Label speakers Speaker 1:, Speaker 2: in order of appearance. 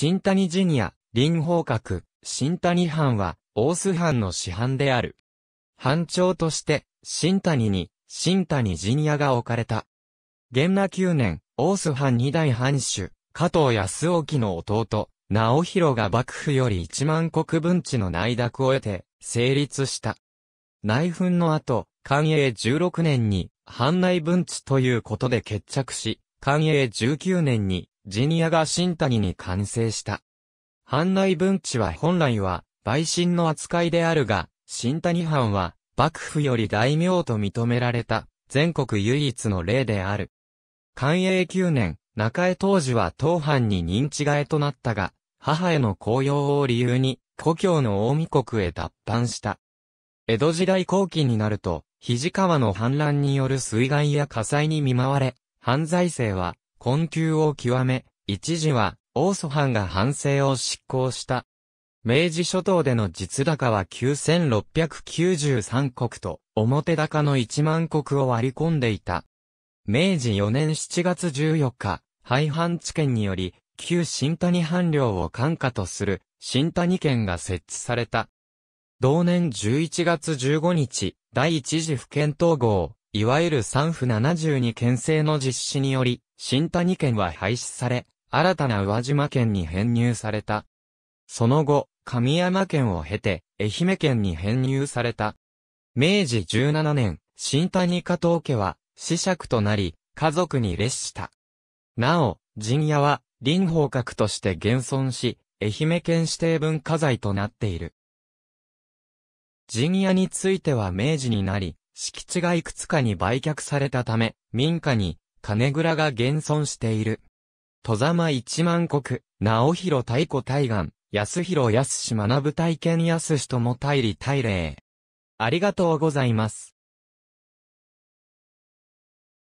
Speaker 1: 新谷ジュニア、林宝閣、新谷藩は、大須藩の師藩である。藩長として、新谷に、新谷ジュニアが置かれた。元那9年、大須藩二代藩主、加藤康興の弟、直弘が幕府より一万国分地の内諾を得て、成立した。内紛の後、寛永16年に、藩内分地ということで決着し、寛永19年に、ジニアが新谷に完成した。藩内分地は本来は、陪審の扱いであるが、新谷藩は、幕府より大名と認められた、全国唯一の例である。寛永9年、中江当時は当藩に認知替えとなったが、母への公用を理由に、故郷の大見国へ脱藩した。江戸時代後期になると、肘川の氾濫による水害や火災に見舞われ、犯罪性は困窮を極め、一時は、オーソ藩が反省を執行した。明治諸島での実高は9693国と、表高の1万国を割り込んでいた。明治4年7月14日、廃藩置県により、旧新谷藩領を管下とする、新谷県が設置された。同年11月15日、第一次府県統合、いわゆる三府72県制の実施により、新谷県は廃止され、新たな宇和島県に編入された。その後、神山県を経て、愛媛県に編入された。明治17年、新谷加藤家は、死釈となり、家族に列した。なお、陣屋は、林宝閣として現存し、愛媛県指定文化財となっている。陣屋については明治になり、敷地がいくつかに売却されたため、民家に金蔵が現存している。戸ざま一万国、直広太鼓大岩、安広安志学ぶ体験安志とも大理大礼。ありがとうございます。